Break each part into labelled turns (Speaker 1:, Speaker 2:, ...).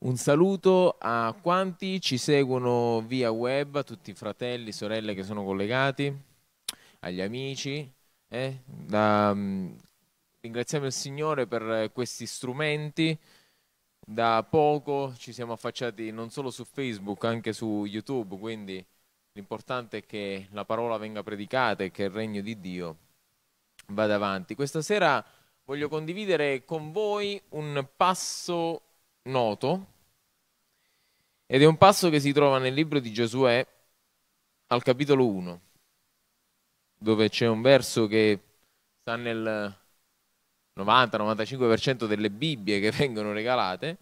Speaker 1: Un saluto a quanti ci seguono via web, a tutti i fratelli, sorelle che sono collegati, agli amici. Eh? Da, mm, ringraziamo il Signore per questi strumenti. Da poco ci siamo affacciati non solo su Facebook, anche su YouTube, quindi l'importante è che la parola venga predicata e che il regno di Dio vada avanti. Questa sera voglio condividere con voi un passo noto ed è un passo che si trova nel libro di Giosuè al capitolo 1, dove c'è un verso che sta nel 90-95% delle Bibbie che vengono regalate.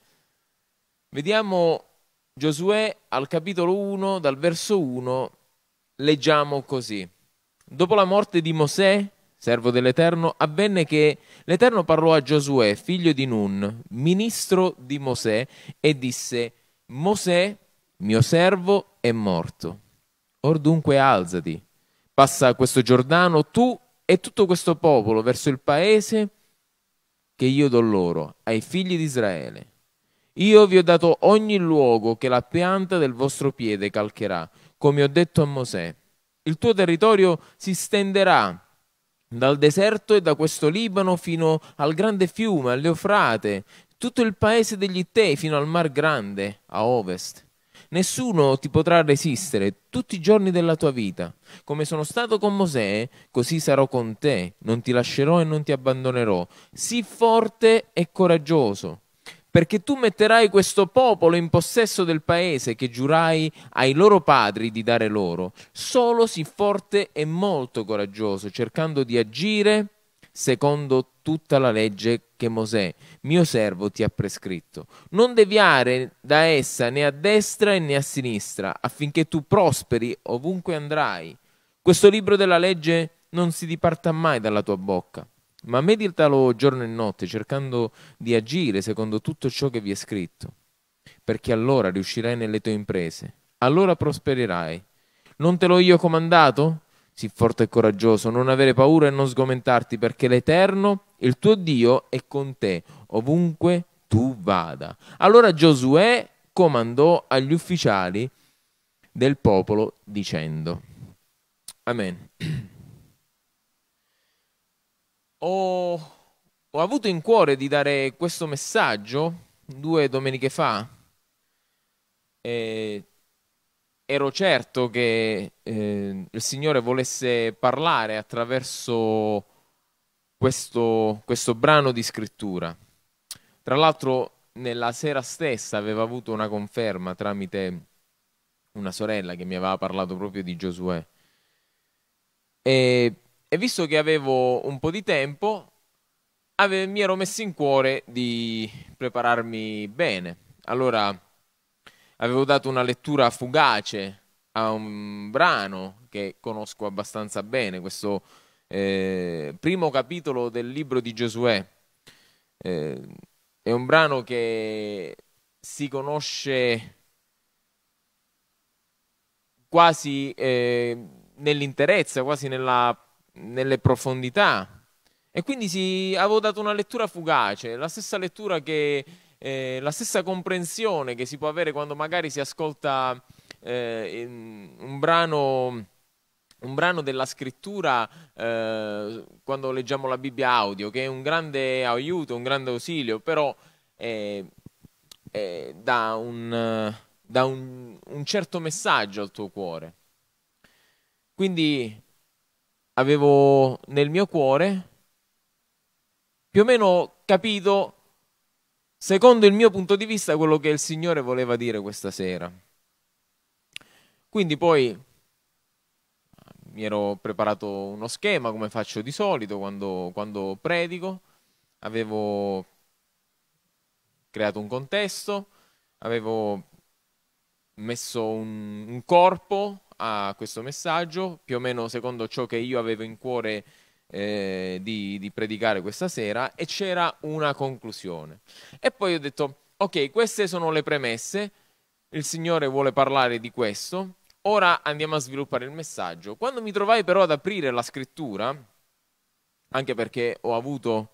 Speaker 1: Vediamo Giosuè al capitolo 1, dal verso 1, leggiamo così. Dopo la morte di Mosè, servo dell'Eterno, avvenne che l'Eterno parlò a Giosuè, figlio di Nun, ministro di Mosè, e disse, Mosè, mio servo, è morto. Or dunque alzati, passa questo Giordano, tu e tutto questo popolo, verso il paese che io do loro, ai figli di Israele. Io vi ho dato ogni luogo che la pianta del vostro piede calcherà, come ho detto a Mosè. Il tuo territorio si stenderà dal deserto e da questo Libano fino al grande fiume, all'Eufrate, tutto il paese degli Ittei fino al Mar Grande, a ovest. Nessuno ti potrà resistere tutti i giorni della tua vita. Come sono stato con Mosè, così sarò con te. Non ti lascerò e non ti abbandonerò. Sii forte e coraggioso perché tu metterai questo popolo in possesso del paese che giurai ai loro padri di dare loro. Solo sii forte e molto coraggioso, cercando di agire secondo tutta la legge che Mosè, mio servo, ti ha prescritto. Non deviare da essa né a destra né a sinistra, affinché tu prosperi ovunque andrai. Questo libro della legge non si diparta mai dalla tua bocca ma meditalo giorno e notte cercando di agire secondo tutto ciò che vi è scritto, perché allora riuscirai nelle tue imprese, allora prospererai. Non te l'ho io comandato? Sii forte e coraggioso, non avere paura e non sgomentarti, perché l'Eterno, il tuo Dio, è con te, ovunque tu vada. Allora Giosuè comandò agli ufficiali del popolo dicendo, Amen. ho, ho avuto in cuore di dare questo messaggio due domeniche fa. E ero certo che eh, il Signore volesse parlare attraverso questo, questo brano di scrittura. Tra l'altro, nella sera stessa aveva avuto una conferma tramite una sorella che mi aveva parlato proprio di Giosuè. E e visto che avevo un po' di tempo, ave- mi ero messo in cuore di prepararmi bene. Allora avevo dato una lettura fugace a un brano che conosco abbastanza bene, questo eh, primo capitolo del libro di Giosuè. Eh, è un brano che si conosce quasi eh, nell'interezza, quasi nella nelle profondità. E quindi si, avevo dato una lettura fugace, la stessa lettura che, eh, la stessa comprensione che si può avere quando magari si ascolta eh, un, brano, un brano. della scrittura eh, quando leggiamo la Bibbia audio, che è un grande aiuto, un grande ausilio, però eh, eh, dà, un, dà un, un certo messaggio al tuo cuore. Quindi avevo nel mio cuore più o meno capito, secondo il mio punto di vista, quello che il Signore voleva dire questa sera. Quindi poi mi ero preparato uno schema, come faccio di solito quando, quando predico, avevo creato un contesto, avevo messo un, un corpo a questo messaggio, più o meno secondo ciò che io avevo in cuore eh, di, di predicare questa sera, e c'era una conclusione. E poi ho detto, ok, queste sono le premesse, il Signore vuole parlare di questo, ora andiamo a sviluppare il messaggio. Quando mi trovai però ad aprire la scrittura, anche perché ho avuto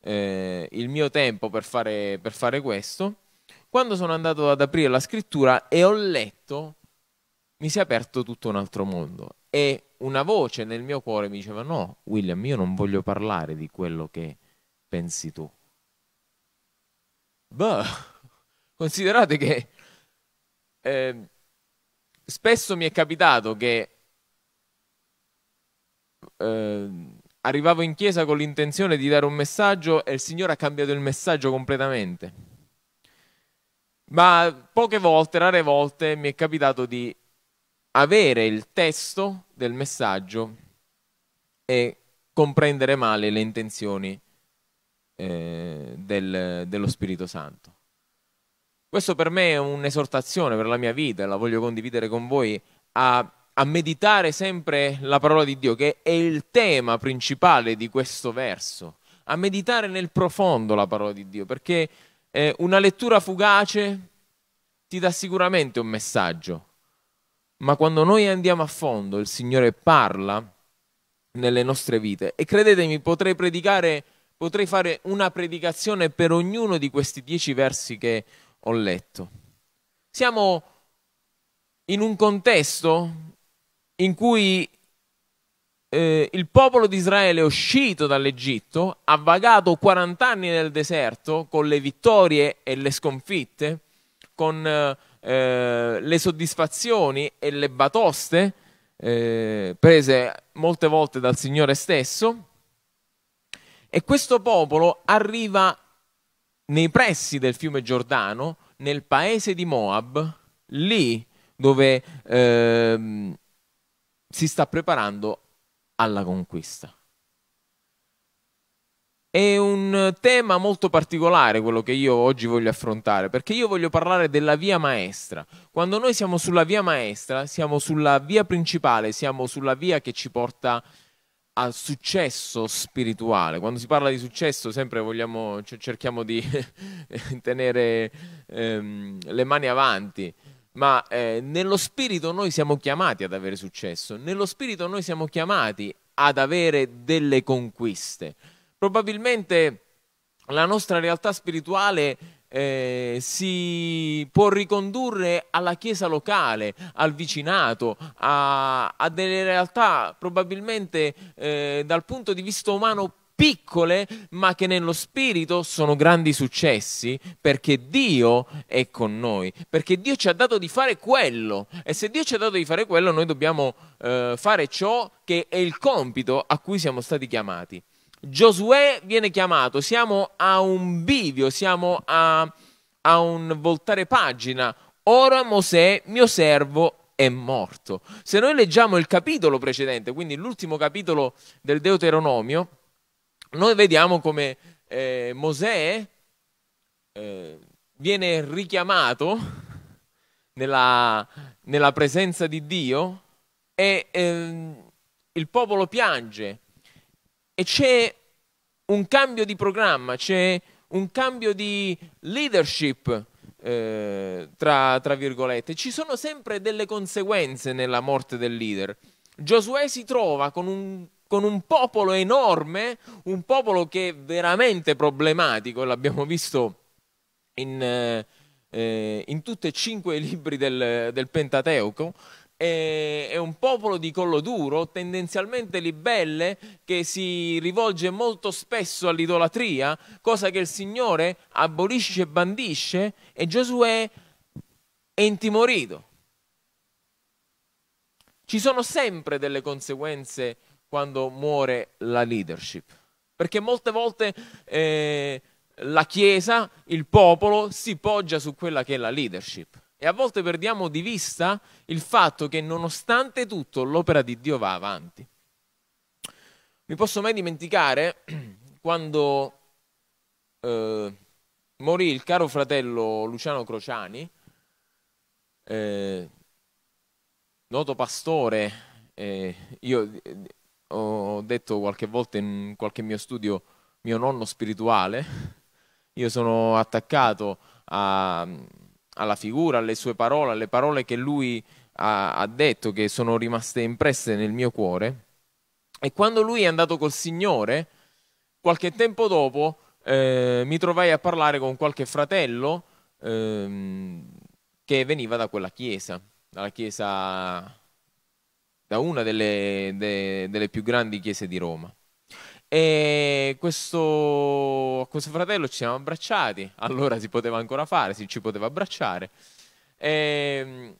Speaker 1: eh, il mio tempo per fare, per fare questo, quando sono andato ad aprire la scrittura e ho letto mi si è aperto tutto un altro mondo e una voce nel mio cuore mi diceva no, William, io non voglio parlare di quello che pensi tu. Beh, considerate che eh, spesso mi è capitato che eh, arrivavo in chiesa con l'intenzione di dare un messaggio e il Signore ha cambiato il messaggio completamente. Ma poche volte, rare volte, mi è capitato di avere il testo del messaggio e comprendere male le intenzioni eh, del, dello Spirito Santo. Questo per me è un'esortazione per la mia vita, la voglio condividere con voi, a, a meditare sempre la parola di Dio, che è il tema principale di questo verso, a meditare nel profondo la parola di Dio, perché eh, una lettura fugace ti dà sicuramente un messaggio, ma quando noi andiamo a fondo il Signore parla nelle nostre vite. E credetemi, potrei predicare, potrei fare una predicazione per ognuno di questi dieci versi che ho letto. Siamo in un contesto in cui eh, il popolo di Israele è uscito dall'Egitto, ha vagato 40 anni nel deserto con le vittorie e le sconfitte, con eh, eh, le soddisfazioni e le batoste eh, prese molte volte dal Signore stesso. E questo popolo arriva nei pressi del fiume Giordano, nel paese di Moab, lì dove eh, si sta preparando alla conquista. È un tema molto particolare quello che io oggi voglio affrontare, perché io voglio parlare della via maestra. Quando noi siamo sulla via maestra, siamo sulla via principale, siamo sulla via che ci porta al successo spirituale. Quando si parla di successo, sempre vogliamo, cerchiamo di tenere ehm, le mani avanti. Ma eh, nello spirito noi siamo chiamati ad avere successo, nello spirito noi siamo chiamati ad avere delle conquiste probabilmente la nostra realtà spirituale eh, si può ricondurre alla chiesa locale, al vicinato, a, a delle realtà probabilmente eh, dal punto di vista umano piccole, ma che nello spirito sono grandi successi, perché Dio è con noi, perché Dio ci ha dato di fare quello e se Dio ci ha dato di fare quello noi dobbiamo eh, fare ciò che è il compito a cui siamo stati chiamati. Giosuè viene chiamato, siamo a un bivio, siamo a, a un voltare pagina. Ora Mosè, mio servo, è morto. Se noi leggiamo il capitolo precedente, quindi l'ultimo capitolo del Deuteronomio, noi vediamo come eh, Mosè eh, viene richiamato nella, nella, presenza di Dio e eh, il popolo piange, e c'è un cambio di programma, c'è un cambio di leadership, eh, tra, tra, virgolette. Ci sono sempre delle conseguenze nella morte del leader. Giosuè si trova con un, con un popolo enorme, un popolo che è veramente problematico, l'abbiamo visto in, eh, in tutti e cinque i libri del, del Pentateuco, è, un popolo di collo duro, tendenzialmente libelle, che si rivolge molto spesso all'idolatria, cosa che il Signore abolisce e bandisce, e Giosuè è intimorito. Ci sono sempre delle conseguenze quando muore la leadership, perché molte volte eh, la Chiesa, il popolo, si poggia su quella che è la leadership. E a volte perdiamo di vista il fatto che nonostante tutto l'opera di Dio va avanti. Mi posso mai dimenticare quando eh, morì il caro fratello Luciano Crociani, eh, noto pastore, eh, io eh, ho detto qualche volta in qualche mio studio mio nonno spirituale, io sono attaccato a, alla figura, alle sue parole, alle parole che lui ha, ha detto, che sono rimaste impresse nel mio cuore. E quando lui è andato col Signore, qualche tempo dopo eh, mi trovai a parlare con qualche fratello eh, che veniva da quella chiesa, dalla chiesa, da una delle, de, delle più grandi chiese di Roma. E questo, questo fratello ci siamo abbracciati, allora si poteva ancora fare, si ci poteva abbracciare. E, ehm,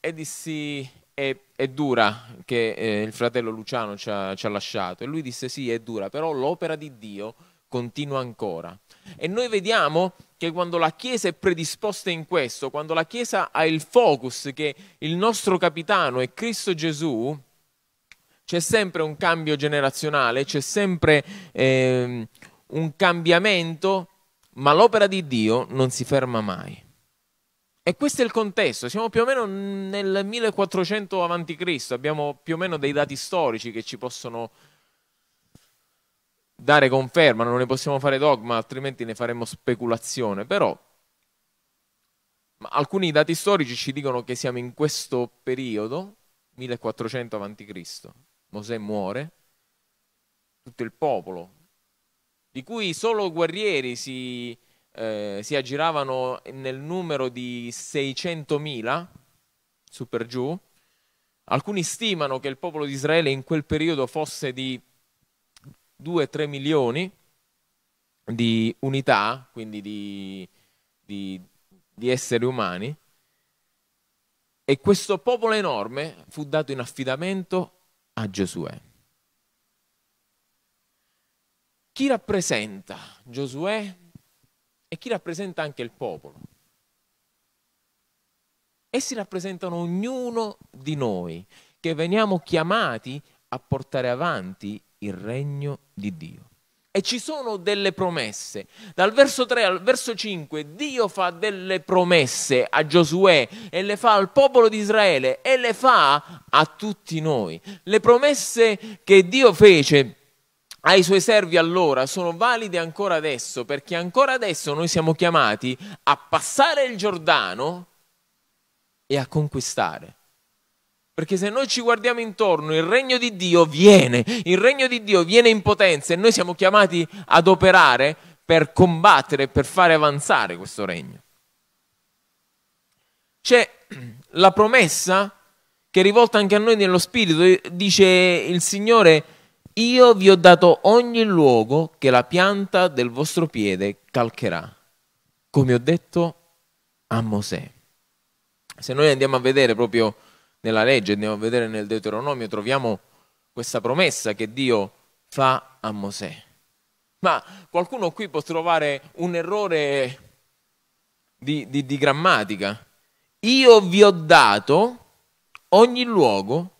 Speaker 1: e dissi, è, è, dura che eh, il fratello Luciano ci ha, ci ha lasciato. E lui disse, sì, è dura, però l'opera di Dio continua ancora. E noi vediamo che quando la Chiesa è predisposta in questo, quando la Chiesa ha il focus che il nostro capitano è Cristo Gesù, c'è sempre un cambio generazionale, c'è sempre eh, un cambiamento, ma l'opera di Dio non si ferma mai. E questo è il contesto, siamo più o meno nel 1400 a.C., abbiamo più o meno dei dati storici che ci possono dare conferma, non ne possiamo fare dogma, altrimenti ne faremmo speculazione, però alcuni dati storici ci dicono che siamo in questo periodo, 1400 a.C. Mosè muore, tutto il popolo, di cui solo guerrieri si, eh, si aggiravano nel numero di 600.000, su per giù, alcuni stimano che il popolo di Israele in quel periodo fosse di 2-3 milioni di unità, quindi di, di, di esseri umani, e questo popolo enorme fu dato in affidamento a Giosuè. Chi rappresenta Giosuè e chi rappresenta anche il popolo? Essi rappresentano ognuno di noi che veniamo chiamati a portare avanti il regno di Dio. E ci sono delle promesse. Dal verso 3 al verso 5 Dio fa delle promesse a Giosuè e le fa al popolo di Israele e le fa a tutti noi. Le promesse che Dio fece ai suoi servi allora sono valide ancora adesso perché ancora adesso noi siamo chiamati a passare il Giordano e a conquistare. Perché se noi ci guardiamo intorno, il regno di Dio viene, il regno di Dio viene in potenza e noi siamo chiamati ad operare per combattere, per fare avanzare questo regno. C'è la promessa che è rivolta anche a noi nello Spirito, dice il Signore, io vi ho dato ogni luogo che la pianta del vostro piede calcherà, come ho detto a Mosè. Se noi andiamo a vedere proprio nella legge, andiamo a vedere nel Deuteronomio, troviamo questa promessa che Dio fa a Mosè. Ma qualcuno qui può trovare un errore di, di, di grammatica. Io vi ho dato ogni luogo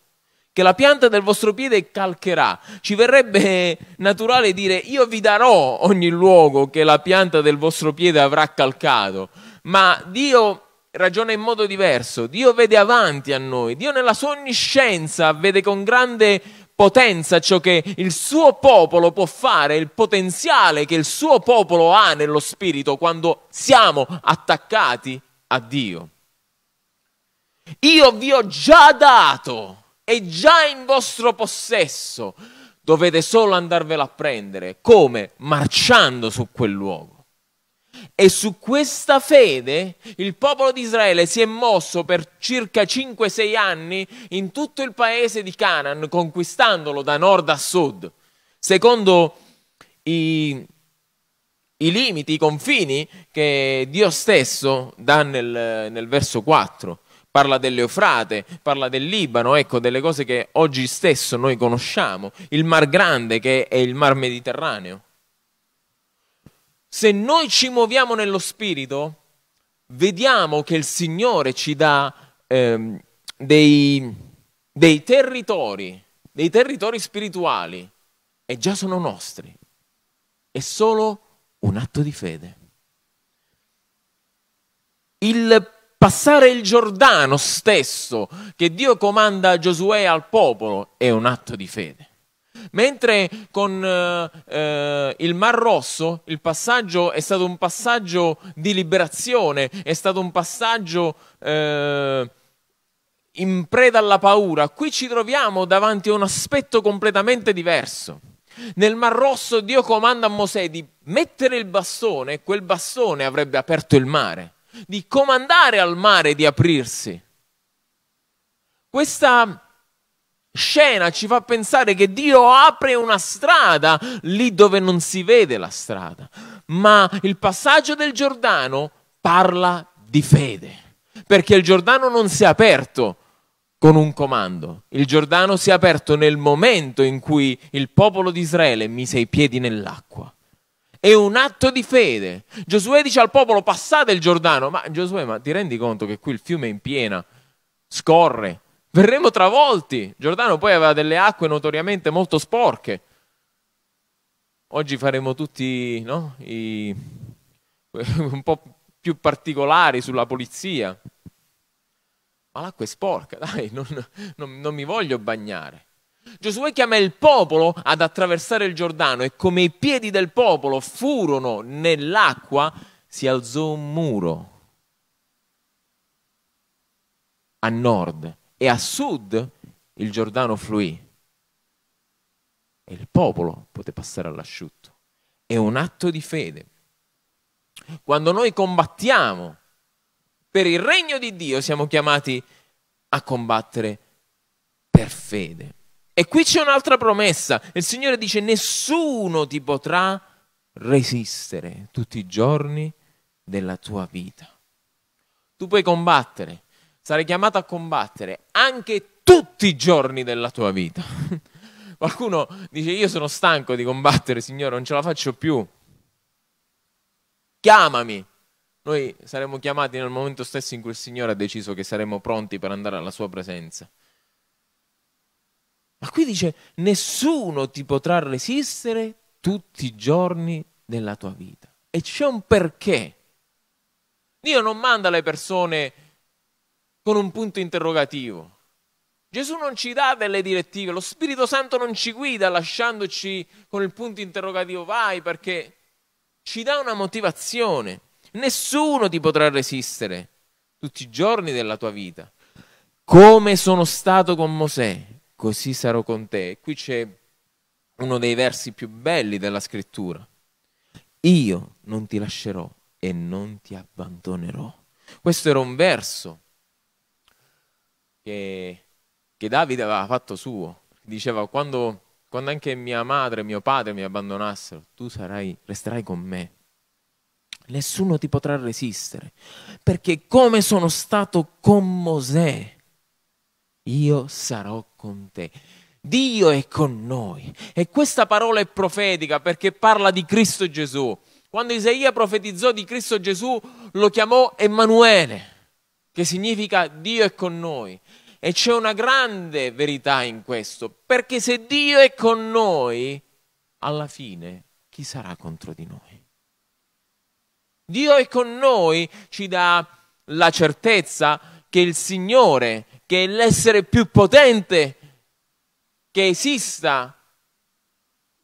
Speaker 1: che la pianta del vostro piede calcherà. Ci verrebbe naturale dire io vi darò ogni luogo che la pianta del vostro piede avrà calcato, ma Dio ragiona in modo diverso. Dio vede avanti a noi, Dio nella sua onniscienza vede con grande potenza ciò che il suo popolo può fare, il potenziale che il suo popolo ha nello spirito quando siamo attaccati a Dio. Io vi ho già dato, è già in vostro possesso, dovete solo andarvelo a prendere, come? Marciando su quel luogo. E su questa fede il popolo di Israele si è mosso per circa 5-6 anni in tutto il paese di Canaan, conquistandolo da nord a sud, secondo i, i limiti, i confini che Dio stesso dà nel, nel verso 4 parla dell'Eufrate, parla del Libano, ecco, delle cose che oggi stesso noi conosciamo, il Mar Grande che è il Mar Mediterraneo. Se noi ci muoviamo nello Spirito, vediamo che il Signore ci dà ehm, dei, dei territori, dei territori spirituali, e già sono nostri. È solo un atto di fede. Il passare il Giordano stesso che Dio comanda a Giosuè e al popolo è un atto di fede. Mentre con eh, eh, il Mar Rosso il passaggio è stato un passaggio di liberazione, è stato un passaggio eh, in preda alla paura. Qui ci troviamo davanti a un aspetto completamente diverso. Nel Mar Rosso Dio comanda a Mosè di mettere il bastone, quel bastone avrebbe aperto il mare, di comandare al mare di aprirsi. Questa scena ci fa pensare che Dio apre una strada lì dove non si vede la strada, ma il passaggio del Giordano parla di fede, perché il Giordano non si è aperto con un comando, il Giordano si è aperto nel momento in cui il popolo di Israele mise i piedi nell'acqua. È un atto di fede. Giosuè dice al popolo passate il Giordano, ma Giosuè, ma ti rendi conto che qui il fiume è in piena, scorre, verremo travolti. Giordano poi aveva delle acque notoriamente molto sporche. Oggi faremo tutti no? I, un po' più particolari sulla polizia. Ma l'acqua è sporca, dai, non, non, non mi voglio bagnare. Giosuè chiama il popolo ad attraversare il Giordano e come i piedi del popolo furono nell'acqua, si alzò un muro a nord e a sud il Giordano fluì e il popolo poté passare all'asciutto. È un atto di fede. Quando noi combattiamo per il regno di Dio, siamo chiamati a combattere per fede. E qui c'è un'altra promessa. Il Signore dice, nessuno ti potrà resistere tutti i giorni della tua vita. Tu puoi combattere Sarai chiamato a combattere anche tutti i giorni della tua vita. Qualcuno dice io sono stanco di combattere, Signore, non ce la faccio più. Chiamami. Noi saremo chiamati nel momento stesso in cui il Signore ha deciso che saremo pronti per andare alla sua presenza. Ma qui dice, nessuno ti potrà resistere tutti i giorni della tua vita. E c'è un perché. Dio non manda le persone con un punto interrogativo. Gesù non ci dà delle direttive, lo Spirito Santo non ci guida lasciandoci con il punto interrogativo vai perché ci dà una motivazione. Nessuno ti potrà resistere tutti i giorni della tua vita. Come sono stato con Mosè, così sarò con te. Qui c'è uno dei versi più belli della scrittura. Io non ti lascerò e non ti abbandonerò. Questo era un verso che, che Davide aveva fatto suo. Diceva, quando, quando anche mia madre e mio padre mi abbandonassero, tu sarai, resterai con me. Nessuno ti potrà resistere, perché come sono stato con Mosè, io sarò con te. Dio è con noi. E questa parola è profetica perché parla di Cristo Gesù. Quando Isaia profetizzò di Cristo Gesù, lo chiamò Emanuele che significa Dio è con noi. E c'è una grande verità in questo, perché se Dio è con noi, alla fine chi sarà contro di noi? Dio è con noi, ci dà la certezza che il Signore, che è l'essere più potente che esista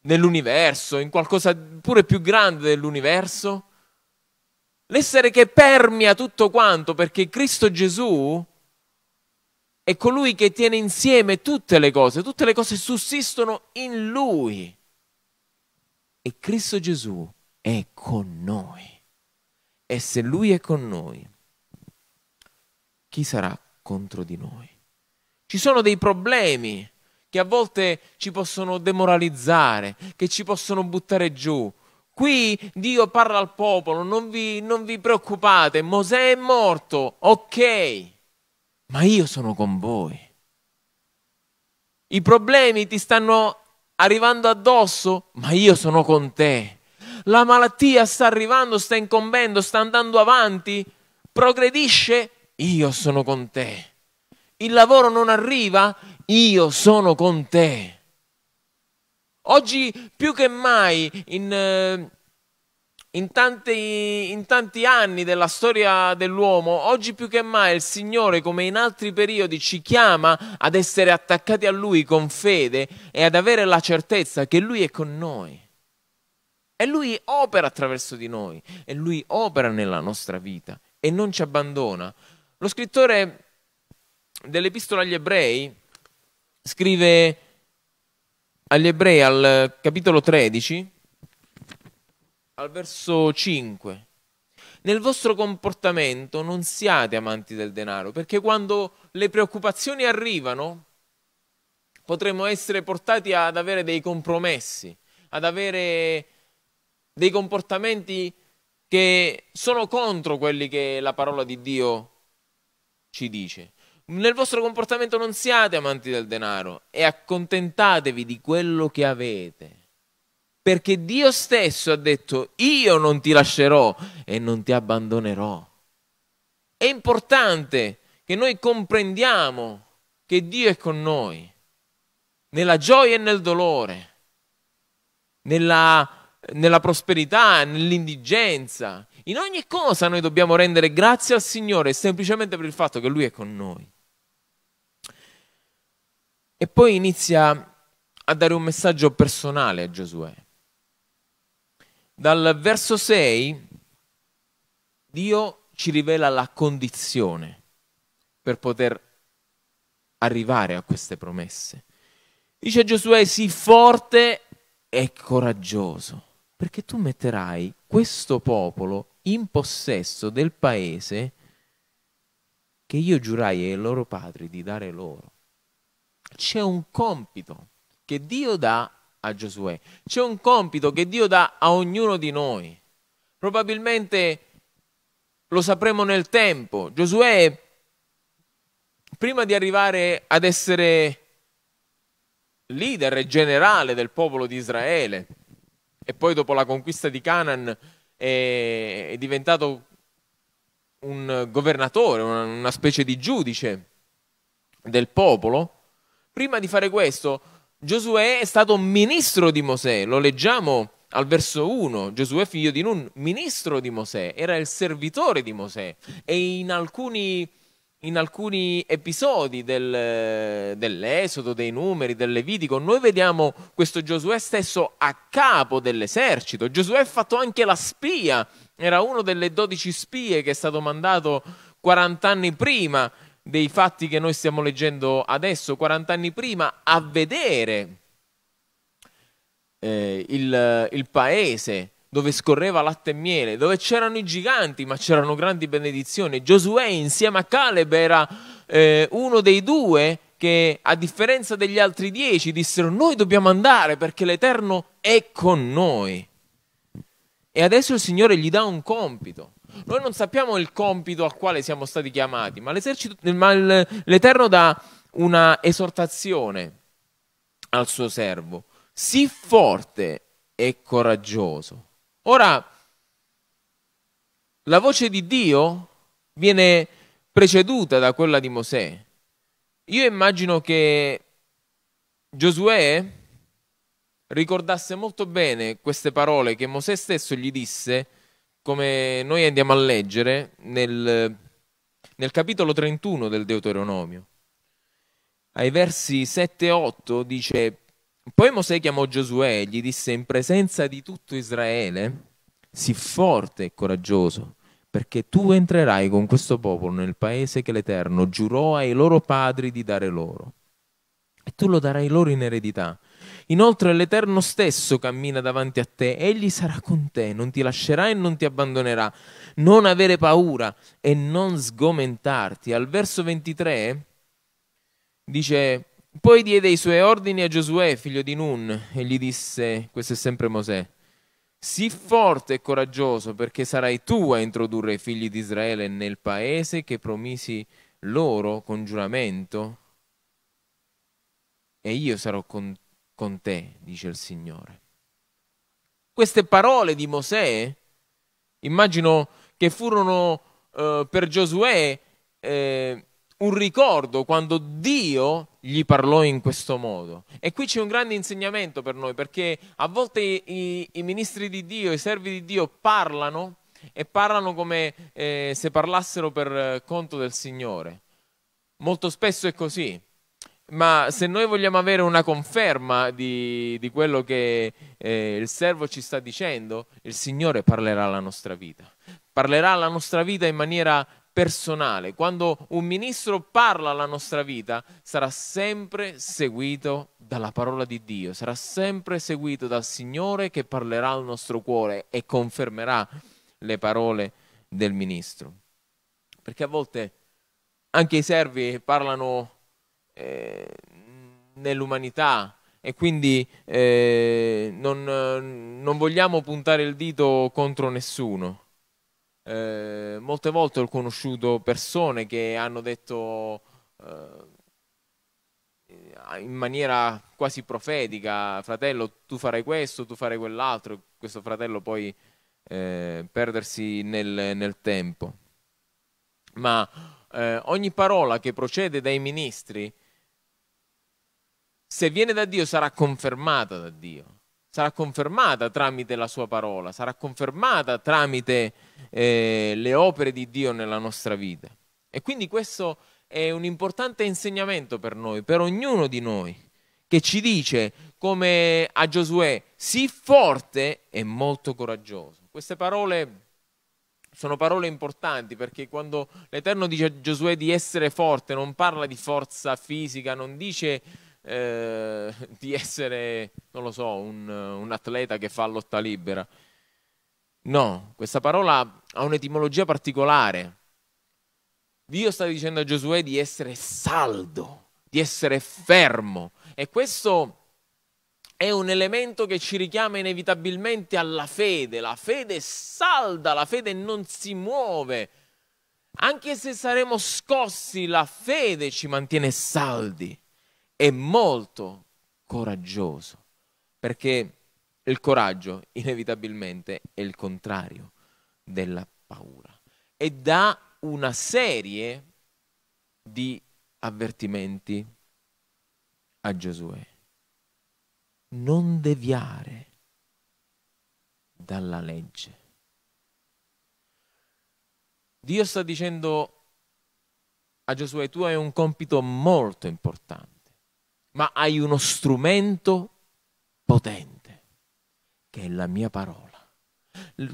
Speaker 1: nell'universo, in qualcosa pure più grande dell'universo, l'essere che permea tutto quanto, perché Cristo Gesù è colui che tiene insieme tutte le cose, tutte le cose sussistono in Lui. E Cristo Gesù è con noi. E se Lui è con noi, chi sarà contro di noi? Ci sono dei problemi che a volte ci possono demoralizzare, che ci possono buttare giù, Qui Dio parla al popolo, non vi, non vi preoccupate, Mosè è morto, ok, ma io sono con voi. I problemi ti stanno arrivando addosso, ma io sono con te. La malattia sta arrivando, sta incombendo, sta andando avanti, progredisce, io sono con te. Il lavoro non arriva, io sono con te. Oggi più che mai in... Eh, in tanti, in tanti, anni della storia dell'uomo, oggi più che mai il Signore, come in altri periodi, ci chiama ad essere attaccati a Lui con fede e ad avere la certezza che Lui è con noi. E Lui opera attraverso di noi, e Lui opera nella nostra vita e non ci abbandona. Lo scrittore dell'Epistola agli Ebrei scrive agli ebrei al eh, capitolo 13, al verso 5. Nel vostro comportamento non siate amanti del denaro, perché quando le preoccupazioni arrivano potremmo essere portati ad avere dei compromessi, ad avere dei comportamenti che sono contro quelli che la parola di Dio ci dice. Nel vostro comportamento non siate amanti del denaro e accontentatevi di quello che avete. Perché Dio stesso ha detto, io non ti lascerò e non ti abbandonerò. È importante che noi comprendiamo che Dio è con noi, nella gioia e nel dolore, nella nella prosperità, nell'indigenza. In ogni cosa noi dobbiamo rendere grazie al Signore semplicemente per il fatto che Lui è con noi. E poi inizia a dare un messaggio personale a Giosuè. Dal verso 6 Dio ci rivela la condizione per poter arrivare a queste promesse. Dice a Giosuè, sii forte e coraggioso, perché tu metterai questo popolo in possesso del paese che io giurai ai loro padri di dare loro c'è un compito che Dio dà a Giosuè, c'è un compito che Dio dà a ognuno di noi. Probabilmente lo sapremo nel tempo. Giosuè, prima di arrivare ad essere leader e generale del popolo di Israele, e poi dopo la conquista di Canaan è, diventato un governatore, una specie di giudice del popolo, Prima di fare questo, Giosuè è stato ministro di Mosè, lo leggiamo al verso 1, Giosuè figlio di Nun, ministro di Mosè, era il servitore di Mosè e in alcuni, in alcuni episodi del, dell'Esodo, dei numeri, del Levitico, noi vediamo questo Giosuè stesso a capo dell'esercito. Giosuè ha fatto anche la spia, era uno delle dodici spie che è stato mandato 40 anni prima dei fatti che noi stiamo leggendo adesso, 40 anni prima, a vedere eh, il, il paese dove scorreva latte e miele, dove c'erano i giganti, ma c'erano grandi benedizioni. Giosuè insieme a Caleb era eh, uno dei due che, a differenza degli altri dieci, dissero noi dobbiamo andare perché l'Eterno è con noi. E adesso il Signore gli dà un compito. Noi non sappiamo il compito al quale siamo stati chiamati, ma, ma l'Eterno dà una esortazione al suo servo. Sii forte e coraggioso. Ora, la voce di Dio viene preceduta da quella di Mosè. Io immagino che Giosuè ricordasse molto bene queste parole che Mosè stesso gli disse come noi andiamo a leggere nel, nel capitolo 31 del Deuteronomio. Ai versi 7 e 8 dice, poi Mosè chiamò Giosuè e gli disse in presenza di tutto Israele, sii forte e coraggioso, perché tu entrerai con questo popolo nel paese che l'Eterno giurò ai loro padri di dare loro. E tu lo darai loro in eredità, Inoltre l'Eterno stesso cammina davanti a te, egli sarà con te, non ti lascerà e non ti abbandonerà. Non avere paura e non sgomentarti. Al verso 23 dice, poi diede i suoi ordini a Giosuè, figlio di Nun, e gli disse, questo è sempre Mosè, sii forte e coraggioso perché sarai tu a introdurre i figli di Israele nel paese che promisi loro con giuramento e io sarò con te con te, dice il Signore. Queste parole di Mosè, immagino che furono eh, per Giosuè eh, un ricordo quando Dio gli parlò in questo modo. E qui c'è un grande insegnamento per noi, perché a volte i, i ministri di Dio, i servi di Dio parlano e parlano come eh, se parlassero per eh, conto del Signore. Molto spesso è così ma se noi vogliamo avere una conferma di, di quello che eh, il servo ci sta dicendo, il Signore parlerà alla nostra vita. Parlerà alla nostra vita in maniera personale. Quando un ministro parla alla nostra vita, sarà sempre seguito dalla parola di Dio, sarà sempre seguito dal Signore che parlerà al nostro cuore e confermerà le parole del ministro. Perché a volte anche i servi parlano eh, nell'umanità e quindi eh, non, eh, non, vogliamo puntare il dito contro nessuno. Eh, molte volte ho conosciuto persone che hanno detto eh, in maniera quasi profetica, fratello, tu farai questo, tu farai quell'altro, questo fratello poi perdersi nel, nel tempo ma eh, ogni parola che procede dai ministri se viene da Dio sarà confermata da Dio, sarà confermata tramite la sua parola, sarà confermata tramite eh, le opere di Dio nella nostra vita. E quindi questo è un importante insegnamento per noi, per ognuno di noi, che ci dice come a Giosuè, sii forte e molto coraggioso. Queste parole sono parole importanti perché quando l'Eterno dice a Giosuè di essere forte non parla di forza fisica, non dice eh, di essere, non lo so, un, un atleta che fa lotta libera. No, questa parola ha un'etimologia particolare. Dio sta dicendo a Giosuè di essere saldo, di essere fermo. E questo è un elemento che ci richiama inevitabilmente alla fede. La fede è salda, la fede non si muove. Anche se saremo scossi, la fede ci mantiene saldi è molto coraggioso, perché il coraggio inevitabilmente è il contrario della paura e dà una serie di avvertimenti a Giosuè. Non deviare dalla legge. Dio sta dicendo a Giosuè, tu hai un compito molto importante ma hai uno strumento potente, che è la mia parola.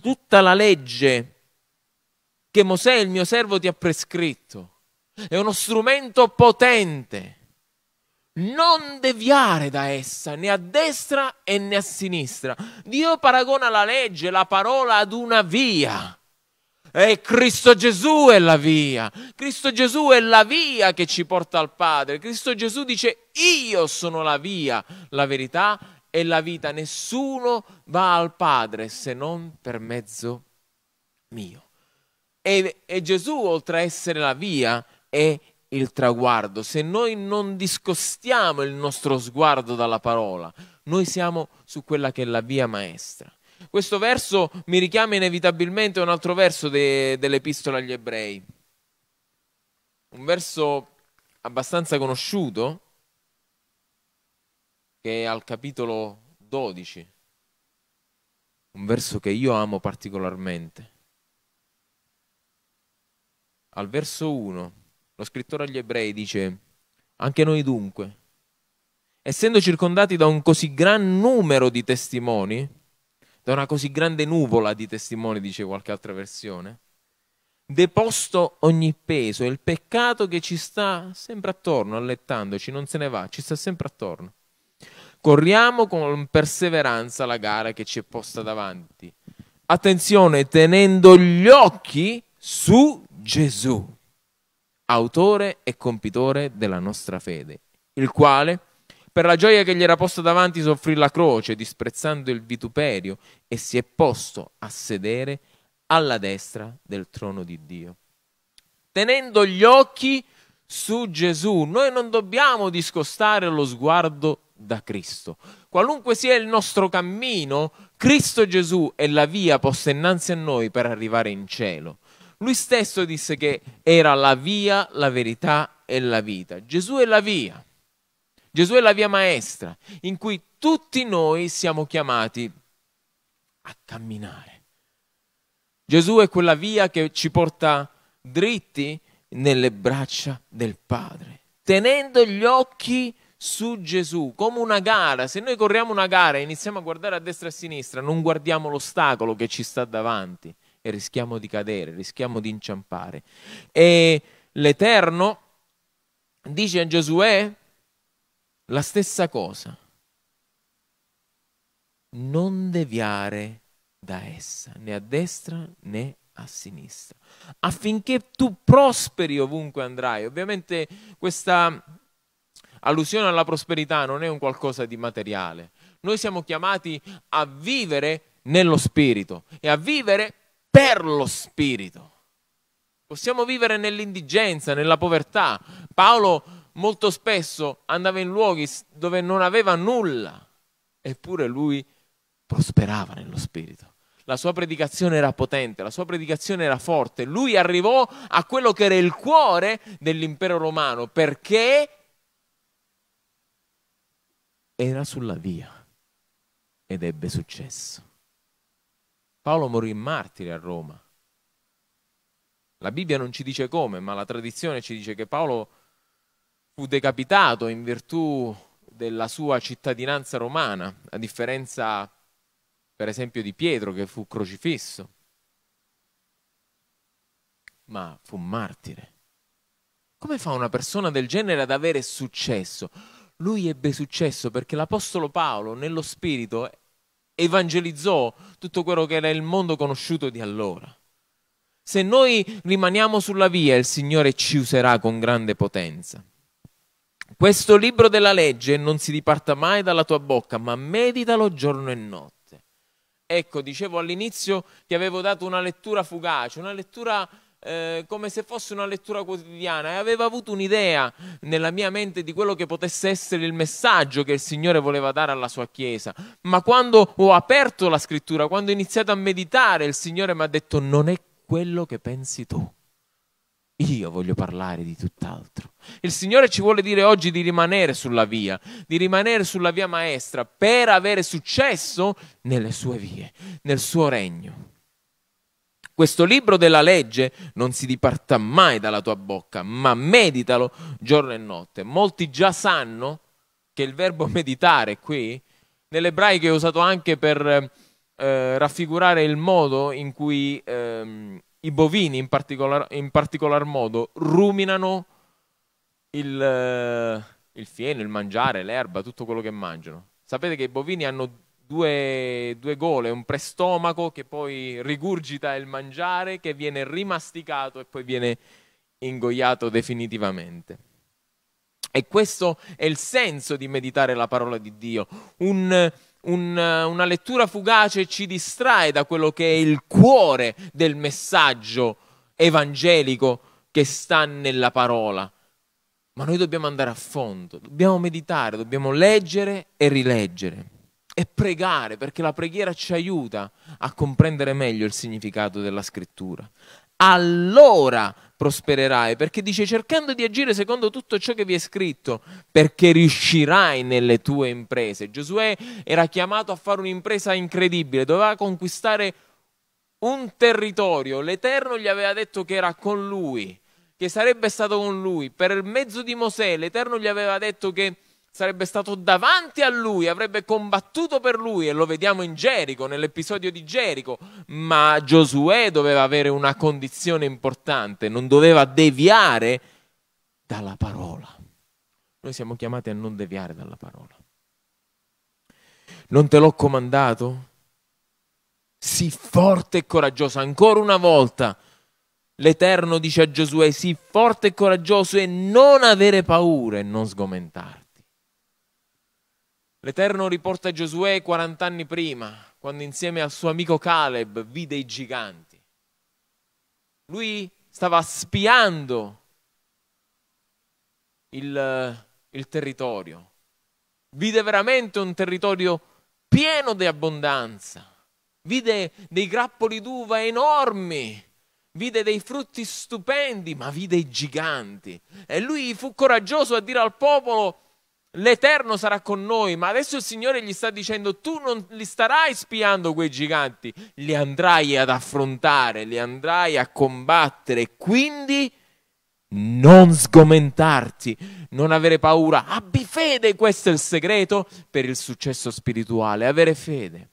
Speaker 1: Tutta la legge che Mosè, il mio servo, ti ha prescritto è uno strumento potente. Non deviare da essa né a destra né a sinistra. Dio paragona la legge, la parola ad una via e Cristo Gesù è la via, Cristo Gesù è la via che ci porta al Padre. Cristo Gesù dice io sono la via, la verità e la vita. Nessuno va al Padre se non per mezzo mio. E, e Gesù, oltre a essere la via, è il traguardo. Se noi non discostiamo il nostro sguardo dalla parola, noi siamo su quella che è la via maestra. Questo verso mi richiama inevitabilmente a un altro verso de, dell'epistola agli ebrei, un verso abbastanza conosciuto che è al capitolo 12, un verso che io amo particolarmente. Al verso 1 lo scrittore agli ebrei dice, anche noi dunque, essendo circondati da un così gran numero di testimoni, da una così grande nuvola di testimoni, dice qualche altra versione. Deposto ogni peso, è il peccato che ci sta sempre attorno, allettandoci, non se ne va, ci sta sempre attorno. Corriamo con perseveranza la gara che ci è posta davanti. Attenzione, tenendo gli occhi su Gesù, autore e compitore della nostra fede, il quale per la gioia che gli era posta davanti soffrì la croce, disprezzando il vituperio, e si è posto a sedere alla destra del trono di Dio. Tenendo gli occhi su Gesù, noi non dobbiamo discostare lo sguardo da Cristo. Qualunque sia il nostro cammino, Cristo Gesù è la via posta innanzi a noi per arrivare in cielo. Lui stesso disse che era la via, la verità e la vita. Gesù è la via. Gesù è la via maestra in cui tutti noi siamo chiamati a camminare. Gesù è quella via che ci porta dritti nelle braccia del Padre, tenendo gli occhi su Gesù, come una gara. Se noi corriamo una gara e iniziamo a guardare a destra e a sinistra, non guardiamo l'ostacolo che ci sta davanti e rischiamo di cadere, rischiamo di inciampare. E l'Eterno dice a Giosuè, la stessa cosa. Non deviare da essa, né a destra né a sinistra, affinché tu prosperi ovunque andrai. Ovviamente questa allusione alla prosperità non è un qualcosa di materiale. Noi siamo chiamati a vivere nello spirito e a vivere per lo spirito. Possiamo vivere nell'indigenza, nella povertà. Paolo molto spesso andava in luoghi dove non aveva nulla, eppure lui prosperava nello spirito. La sua predicazione era potente, la sua predicazione era forte. Lui arrivò a quello che era il cuore dell'impero romano perché era sulla via ed ebbe successo. Paolo morì martire a Roma. La Bibbia non ci dice come, ma la tradizione ci dice che Paolo fu decapitato in virtù della sua cittadinanza romana, a differenza per esempio di Pietro che fu crocifisso, ma fu martire. Come fa una persona del genere ad avere successo? Lui ebbe successo perché l'Apostolo Paolo nello Spirito evangelizzò tutto quello che era il mondo conosciuto di allora. Se noi rimaniamo sulla via, il Signore ci userà con grande potenza. Questo libro della legge non si diparta mai dalla tua bocca, ma meditalo giorno e notte. Ecco, dicevo all'inizio che avevo dato una lettura fugace, una lettura eh, come se fosse una lettura quotidiana e avevo avuto un'idea nella mia mente di quello che potesse essere il messaggio che il Signore voleva dare alla sua Chiesa. Ma quando ho aperto la scrittura, quando ho iniziato a meditare, il Signore mi ha detto non è quello che pensi tu. Io voglio parlare di tutt'altro. Il Signore ci vuole dire oggi di rimanere sulla via, di rimanere sulla via maestra per avere successo nelle sue vie, nel suo regno. Questo libro della legge non si diparta mai dalla tua bocca, ma meditalo giorno e notte. Molti già sanno che il verbo meditare qui, nell'ebraico è usato anche per eh, raffigurare il modo in cui... Eh, i bovini in particolar, in particolar modo ruminano il, eh, il, fieno, il mangiare, l'erba, tutto quello che mangiano. Sapete che i bovini hanno due, due gole, un prestomaco che poi rigurgita il mangiare, che viene rimasticato e poi viene ingoiato definitivamente. E questo è il senso di meditare la parola di Dio, un un, una lettura fugace ci distrae da quello che è il cuore del messaggio evangelico che sta nella parola. Ma noi dobbiamo andare a fondo, dobbiamo meditare, dobbiamo leggere e rileggere e pregare perché la preghiera ci aiuta a comprendere meglio il significato della scrittura. Allora prospererai, perché dice cercando di agire secondo tutto ciò che vi è scritto, perché riuscirai nelle tue imprese. Giosuè era chiamato a fare un'impresa incredibile, doveva conquistare un territorio, l'Eterno gli aveva detto che era con lui, che sarebbe stato con lui, per mezzo di Mosè l'Eterno gli aveva detto che sarebbe stato davanti a lui, avrebbe combattuto per lui e lo vediamo in Gerico, nell'episodio di Gerico, ma Giosuè doveva avere una condizione importante, non doveva deviare dalla parola. Noi siamo chiamati a non deviare dalla parola. Non te l'ho comandato? Sii forte e coraggioso, ancora una volta. L'Eterno dice a Giosuè, sii forte e coraggioso e non avere paura e non sgomentarti. L'Eterno riporta Giosuè 40 anni prima, quando insieme al suo amico Caleb vide i giganti. Lui stava spiando il, il territorio, vide veramente un territorio pieno di abbondanza, vide dei grappoli d'uva enormi, vide dei frutti stupendi, ma vide i giganti. E lui fu coraggioso a dire al popolo, l'Eterno sarà con noi, ma adesso il Signore gli sta dicendo tu non li starai spiando quei giganti, li andrai ad affrontare, li andrai a combattere, quindi non sgomentarti, non avere paura, abbi fede, questo è il segreto per il successo spirituale, avere fede.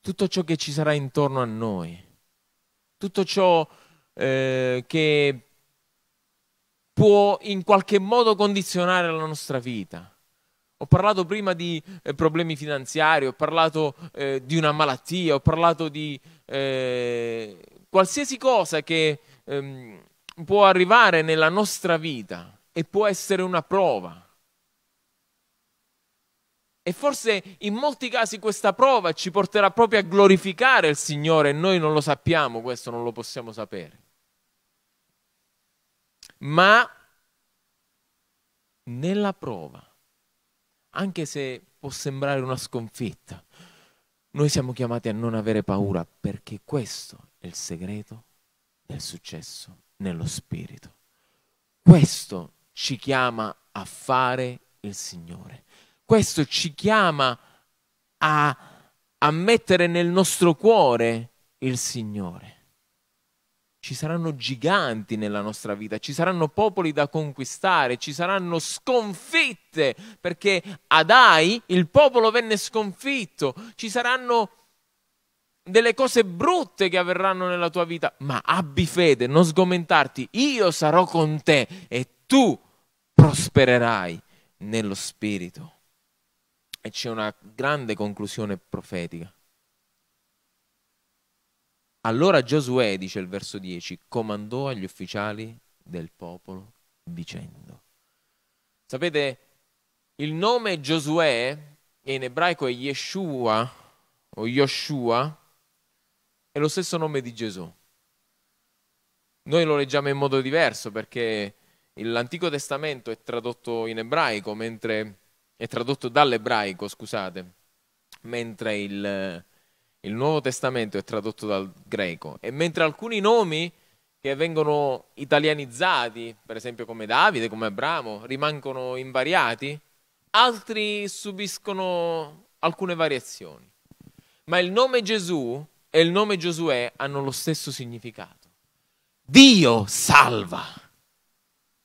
Speaker 1: Tutto ciò che ci sarà intorno a noi, tutto ciò eh, che può in qualche modo condizionare la nostra vita. Ho parlato prima di eh, problemi finanziari, ho parlato eh, di una malattia, ho parlato di eh, qualsiasi cosa che ehm, può arrivare nella nostra vita e può essere una prova. E forse in molti casi questa prova ci porterà proprio a glorificare il Signore e noi non lo sappiamo, questo non lo possiamo sapere ma nella prova, anche se può sembrare una sconfitta, noi siamo chiamati a non avere paura perché questo è il segreto del successo nello spirito. Questo ci chiama a fare il Signore. Questo ci chiama a, a mettere nel nostro cuore il Signore ci saranno giganti nella nostra vita, ci saranno popoli da conquistare, ci saranno sconfitte, perché ad Ai il popolo venne sconfitto, ci saranno delle cose brutte che avverranno nella tua vita, ma abbi fede, non sgomentarti, io sarò con te e tu prospererai nello spirito. E c'è una grande conclusione profetica. Allora Giosuè, dice il verso 10, comandò agli ufficiali del popolo dicendo. Sapete, il nome Giosuè, che in ebraico è Yeshua o Yoshua, è lo stesso nome di Gesù. Noi lo leggiamo in modo diverso perché l'Antico Testamento è tradotto in ebraico, mentre è tradotto dall'ebraico, scusate, mentre il, il Nuovo Testamento è tradotto dal greco e mentre alcuni nomi che vengono italianizzati, per esempio come Davide, come Abramo, rimangono invariati, altri subiscono alcune variazioni. Ma il nome Gesù e il nome Giosuè hanno lo stesso significato. Dio salva.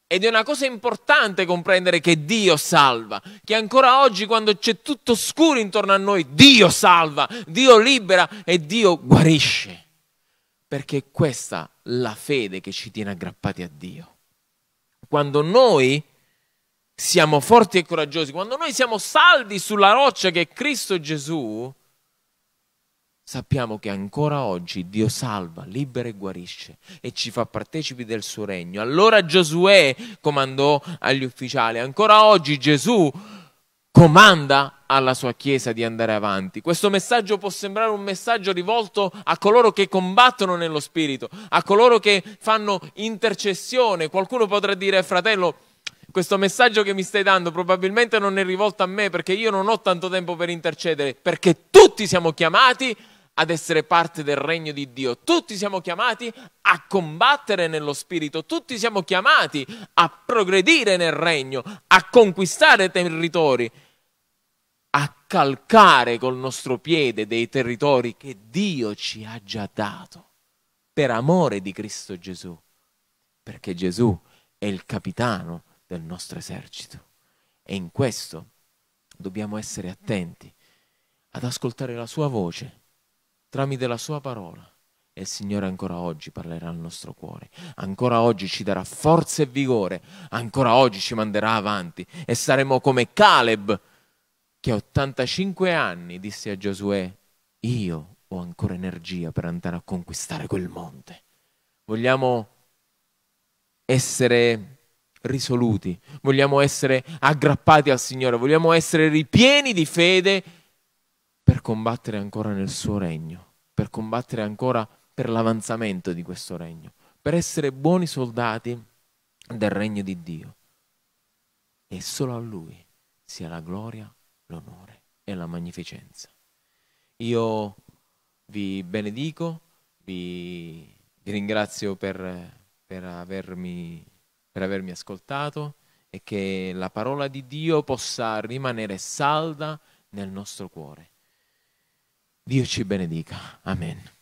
Speaker 1: Ed è una cosa importante comprendere che Dio salva, che ancora oggi quando c'è tutto scuro intorno a noi, Dio salva, Dio libera e Dio guarisce. Perché è questa la fede che ci tiene aggrappati a Dio. Quando noi siamo forti e coraggiosi, quando noi siamo saldi sulla roccia che è Cristo Gesù, sappiamo che ancora oggi Dio salva, libera e guarisce e ci fa partecipi del suo regno. Allora Giosuè comandò agli ufficiali, ancora oggi Gesù comanda alla sua Chiesa di andare avanti. Questo messaggio può sembrare un messaggio rivolto a coloro che combattono nello Spirito, a coloro che fanno intercessione. Qualcuno potrà dire, fratello, questo messaggio che mi stai dando probabilmente non è rivolto a me perché io non ho tanto tempo per intercedere, perché tutti siamo chiamati a ad essere parte del regno di Dio, tutti siamo chiamati a combattere nello spirito, tutti siamo chiamati a progredire nel regno, a conquistare territori, a calcare col nostro piede dei territori che Dio ci ha già dato, per amore di Cristo Gesù, perché Gesù è il capitano del nostro esercito. E in questo dobbiamo essere attenti ad ascoltare la sua voce tramite la sua parola. E il Signore ancora oggi parlerà al nostro cuore, ancora oggi ci darà forza e vigore, ancora oggi ci manderà avanti e saremo come Caleb che a 85 anni disse a Giosuè, io ho ancora energia per andare a conquistare quel monte. Vogliamo essere risoluti, vogliamo essere aggrappati al Signore, vogliamo essere ripieni di fede per combattere ancora nel suo regno, per combattere ancora per l'avanzamento di questo regno, per essere buoni soldati del regno di Dio. E solo a Lui sia la gloria, l'onore e la magnificenza. Io vi benedico, vi, vi ringrazio per, per, avermi, per avermi ascoltato e che la parola di Dio possa rimanere salda nel nostro cuore Dio ci benedica. Amen.